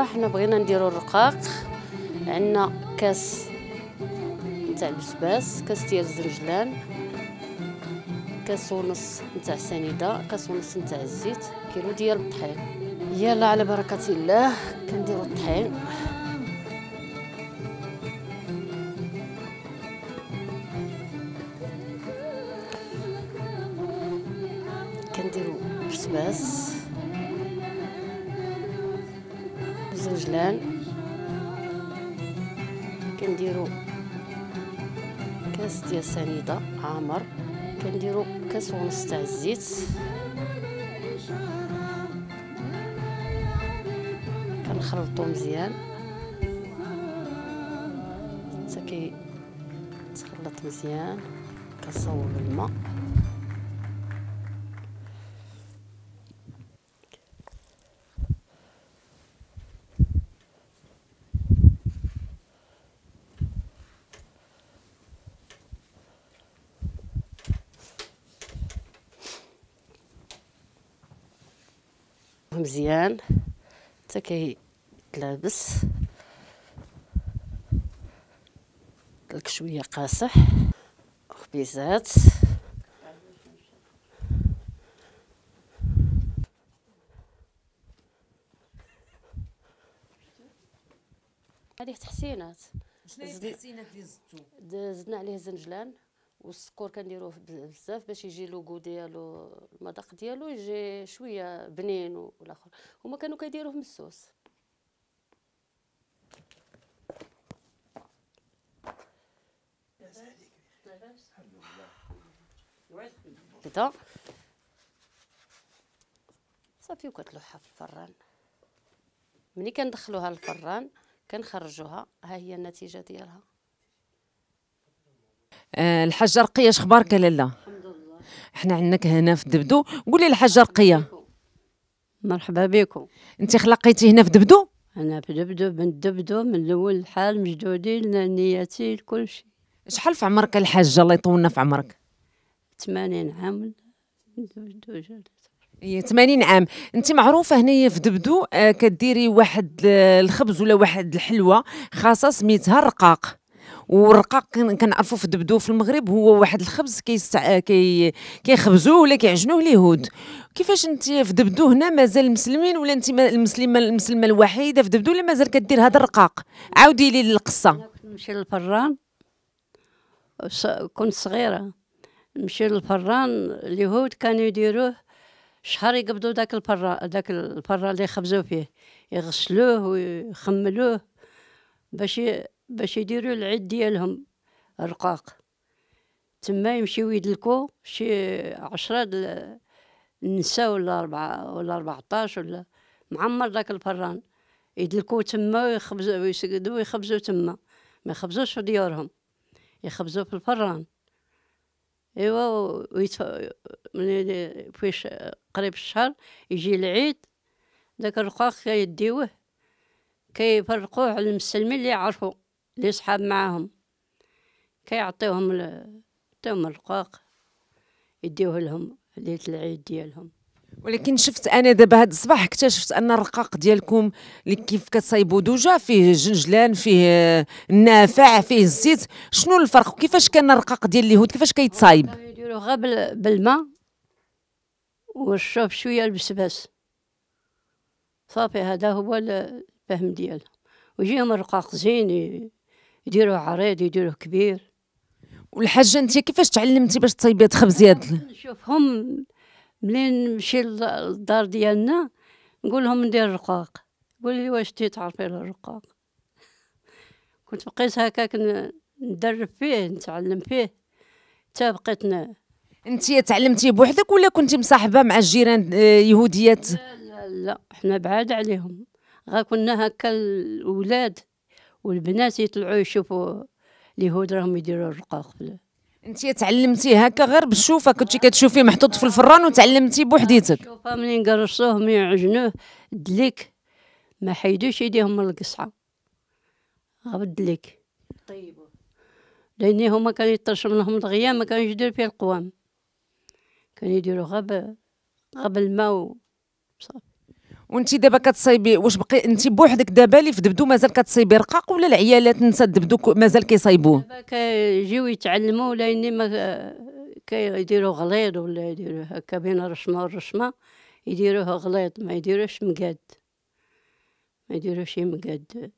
حنا بغينا نديرو الرقاق عندنا كاس نتاع البسباس كاس ديال الزنجلان كاس ونص نتاع السنيده كاس ونص نتاع الزيت كيلو ديال الطحين يلا على بركه الله كنديرو الطحين العدس الزنجلان كنديرو كاس ديال سنيده عامر كنديرو كاس ونص تاع الزيت كنخلطو مزيان حتى كيتخلط مزيان كنصوب الماء مزيان حتى كيتلابس لك شويه قاصح خبيزات هذه تحسينات شنو هي التحسينات اللي زدتو زدنا عليه زنجلان والسكور كنديروه بزاف باش يجي لوغو ديالو المذاق ديالو يجي شويه بنين والاخر هما كانوا كيديروه من الصوص كدا صافي وكتلوحها في الفران ملي كندخلوها للفران كنخرجوها ها هي النتيجه ديالها آه، الحاجه رقيه اش اخبارك لاله حنا عندك هنا في دبدو قولي الحاجه رقيه مرحبا بكم انت خلقيتي هنا في دبدو انا في دبدو من دبدو من الاول الحال مجدودي نيتي لكل شيء شحال في عمرك الحاجه الله يطولنا في عمرك 80 عام هي إيه، 80 عام انت معروفه هنايا في دبدو آه، كديري واحد الخبز ولا واحد الحلوه خاصه سميتها الرقاق والرقاق كنعرفوا في دبدو في المغرب هو واحد الخبز كيستع... كي كيخبزوه ولا كيعجنوه اليهود كيفاش انت في دبدو هنا مازال مسلمين ولا انت المسلمه المسلمه الوحيده في دبدو ولا مازال كدير هذا الرقاق عاودي لي القصه نمشي للفران كنت صغيره نمشي للفران اليهود كانوا يديروه شهر يقبضوا داك الفرا داك الفرا اللي يخبزوا فيه يغسلوه ويخملوه باش باش يديروا العيد ديالهم الرقاق تما يمشيو يدلكو شي عشرة دل النساء ولا أربعة ولا أربعطاش ولا معمر داك الفران يدلكو تما ويخبزو ويسقدو ويخبزو تما ما يخبزوش في ديورهم يخبزو في الفران ايوا ويتف... ملي فيش قريب الشهر يجي العيد داك الرقاق كيديوه كيفرقوه على المسلمين اللي يعرفوه لي صحاب معاهم كيعطيهم يعطيهم الرقاق يديوه لهم ليله العيد ديالهم ولكن شفت انا دابا هذا الصباح اكتشفت ان الرقاق ديالكم اللي كيف كتصايبوا دوجا فيه جنجلان فيه النافع فيه الزيت شنو الفرق وكيفاش كان الرقاق ديال اليهود كيفاش كيتصايب آه، يديروا غير بالماء والشوف شويه البسباس صافي هذا هو الفهم ديالهم ويجيهم الرقاق زين يديروه عريض يديروه كبير والحاجه انت كيفاش تعلمتي باش تصايبات خبزيات نشوفهم منين نمشي للدار ديالنا نقول لهم ندير الرقاق قول لي واش تي تعرفي الرقاق كنت بقيت هكاك ندرب فيه نتعلم فيه حتى بقيت انت تعلمتي بوحدك ولا كنتي مصاحبه مع الجيران آه، يهوديات لا لا, لا. حنا بعاد عليهم غا كنا هكا الاولاد والبنات يطلعوا يشوفوا اليهود راهم يديروا الرقاق انت تعلمتي هكا غير بالشوفه كنتي كتشوفي محطوط في الفران وتعلمتي بوحديتك شوفه منين قرصوه من عجنوه دليك ما حيدوش يديهم من القصعه دليك طيبوا لان هما كانوا يطرش منهم دغيا ما كانوش يديروا فيه القوام كانوا يديروا غاب غاب الماء وصافي وانت دابا كتصايبي واش بقي انت بوحدك دابا اللي في دبدو مازال كتصايبي رقاق ولا العيالات نسى دبدو مازال كيصايبوه كيجيو يتعلموا ولا اني ما كيديروا غليظ ولا يديروا هكا بين الرشمه والرشمه يديروها غليظ ما يديروش مقاد ما يديروش مقاد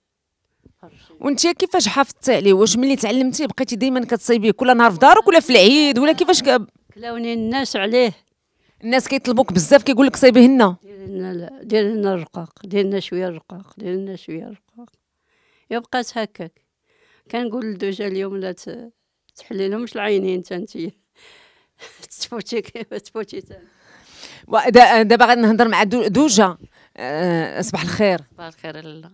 وانت كيفاش حافظتي عليه واش ملي تعلمتي بقيتي ديما كتصايبيه كل نهار في دارك ولا في العيد ولا كيفاش كلاوني الناس عليه الناس كيطلبوك بزاف كيقول لك صيبي لنا دير لنا الرقاق دير لنا شويه الرقاق دير لنا شويه الرقاق يبقات بقات هكاك كنقول لدوجا اليوم لا تحلي لهمش العينين تانتي تفوتي تفوتي دابا غنهضر مع دوجا آه، صباح الخير صباح الخير لاله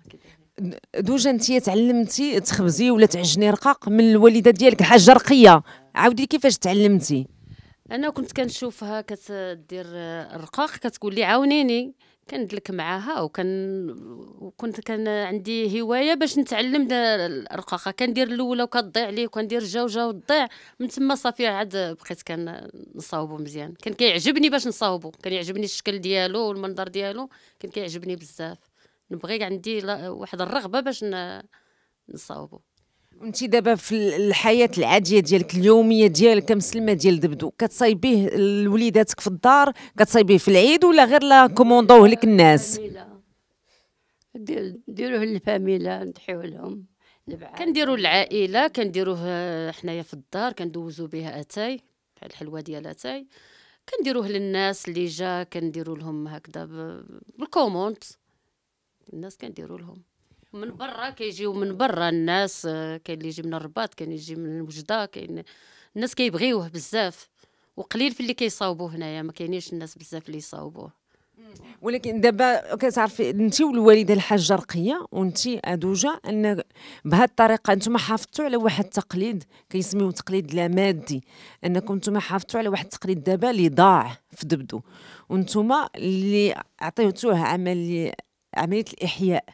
دوجا انت تعلمتي تخبزي ولا تعجني رقاق من الوالده ديالك الحاجه رقيه عاودي كيفاش تعلمتي انا كنت كنشوفها كتدير الرقاق كتقول لي عاونيني كندلك معاها وكان وكنت كان عندي هوايه باش نتعلم الرقاقه كندير الاولى وكتضيع لي وكندير الجوجه وتضيع من تما صافي عاد بقيت كنصاوبو مزيان كان كيعجبني باش نصاوبو كان يعجبني الشكل ديالو والمنظر ديالو كان كيعجبني بزاف نبغي عندي واحد الرغبه باش نصاوبو انت دابا في الحياه العاديه ديالك اليوميه ديالك كمسلمه ديال دبدو كتصايبيه لوليداتك في الدار كتصايبيه في العيد ولا غير لا كوموندوه لك الناس ديروه للفاميلا نضحيو لهم كنديروا العائله كنديروه آه، حنايا في الدار كندوزو بها اتاي بحال الحلوه ديال اتاي كنديروه للناس اللي جا كنديروا لهم هكذا بالكوموند الناس كنديروا لهم من برا كيجيو من برا الناس كاين اللي يجي من الرباط كاين اللي يجي من وجده كاين الناس كيبغيوه بزاف وقليل في اللي كيصاوبوه هنايا ما كاينينش الناس بزاف اللي يصاوبوه ولكن دابا كتعرفي انت والوالده الحاجه رقيه وانت ادوجه ان بهذه الطريقه انتم حافظتوا على واحد التقليد كيسميوه تقليد لا مادي انكم انتم حافظتوا على واحد التقليد دابا اللي ضاع في دبدو وانتم اللي عطيتوه عمل عمليه الاحياء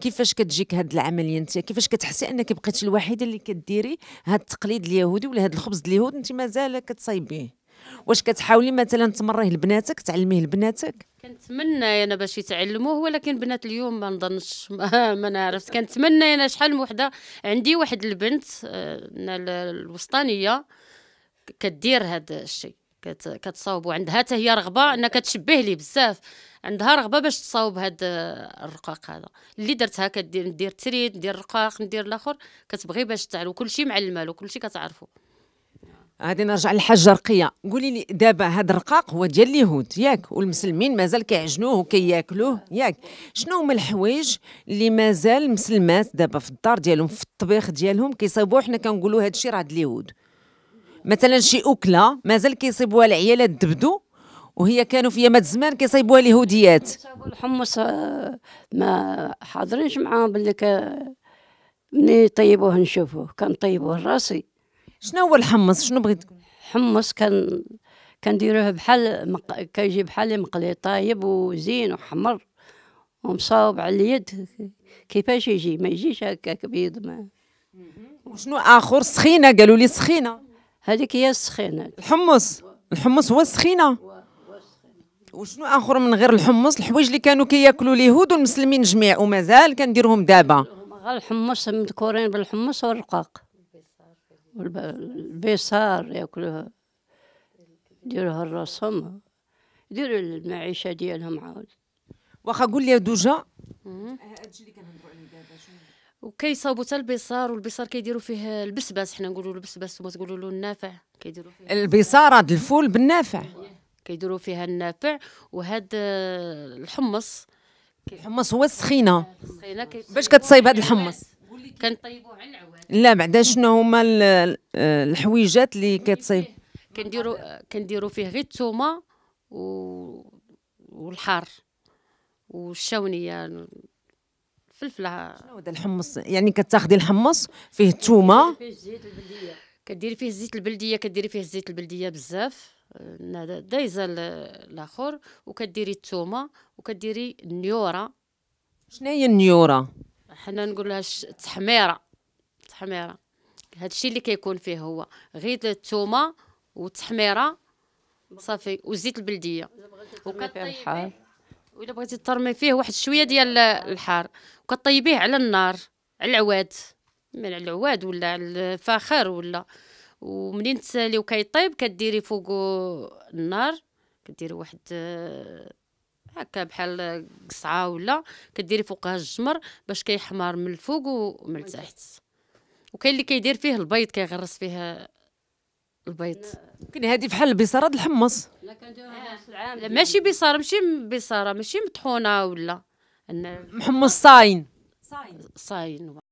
كيفاش كتجيك هاد العمليه انت كيفاش كتحسي انك بقيتي الوحيده اللي كديري هاد التقليد اليهودي ولا هاد الخبز اليهود انت مازال كتصايبيه واش كتحاولي مثلا تمريه لبناتك تعلميه لبناتك كنتمنى انا باش يتعلموه ولكن بنات اليوم ما نظنش ما نعرفش كنتمنى انا شحال من وحده عندي واحد البنت آه، الوسطانيه كدير هذا الشيء كتصاوب وعندها حتى هي رغبه انها كتشبه لي بزاف عندها رغبه باش تصاوب هاد الرقاق هذا اللي درتها كدير ندير تريد ندير الرقاق ندير الاخر كتبغي باش تعلو كلشي مع المال وكلشي كتعرفو غادي نرجع للحاجه رقيه قولي لي دابا هاد الرقاق هو ديال اليهود ياك والمسلمين مازال كيعجنوه وكياكلوه ياك شنو هما الحوايج اللي مازال مسلمات دابا في الدار ديالهم في الطبيخ ديالهم كيصاوبوه حنا كنقولوا هادشي الشيء راه اليهود مثلا شي اكله مازال كيصيبوها العيالات دبدو وهي كانوا في يامات زمان كيصيبوها اليهوديات الحمص آه، ما حاضرينش معاهم باللي ك... مني طيبوه نشوفوه كنطيبوه راسي شنو هو الحمص شنو بغيت حمص كان كنديروه بحال مق... كيجي بحال مقلي طايب وزين وحمر ومصاوب على اليد كيفاش يجي ما يجيش هكاك بيض ما وشنو اخر سخينه قالوا لي سخينه هذيك هي السخينه الحمص الحمص هو السخينه وشنو اخر من غير الحمص الحوايج اللي كانوا كياكلوا اليهود والمسلمين جميع ومازال كنديرهم دابا غير الحمص مذكورين بالحمص والرقاق والبيصار ياكلوها يديروها الرسم يديروا المعيشه ديالهم عاود واخا قول لي دوجا وكيصاوبوا حتى البصار والبصار كيديروا فيه البسباس حنا نقولوا البسباس وما تقولوا له النافع كيديروا فيه البصار هذا الفول بالنافع كيديروا فيها النافع وهاد الحمص الحمص هو السخينه السخينه باش كتصايب هذا الحمص كنطيبوا على العواد لا بعدا شنو هما الحويجات اللي كتصايب كنديروا كنديروا فيه غير الثومه و... والحار والشاونيه فلفله شنو هذا الحمص يعني كتاخذي الحمص فيه الثومه فيه الزيت البلديه كديري فيه الزيت البلديه كديري فيه الزيت البلديه بزاف أه، دايزه الاخر وكديري الثومه وكديري النيوره شنو هي النيوره حنا نقول لها التحميره التحميره هادشي اللي كيكون فيه هو غير الثومه والتحميره صافي وزيت البلديه وكطيبيه وإلا بغيتي ترمي فيه واحد شويه ديال الحار وكطيبيه على النار على العواد من على العواد ولا على الفاخر ولا ومنين تسالي وكيطيب كديري فوق النار كديري واحد هكا بحال قصعه ولا كديري فوقها الجمر باش كيحمر من الفوق ومن التحت وكاين اللي كيدير فيه البيض كيغرس فيه البيض كاين هادي بحال البصاره الحمص إيه، لا كان جاوها راس العام ماشي بيصار ماشي بيصار ماشي مطحونه ولا محمص صاين صاين صاين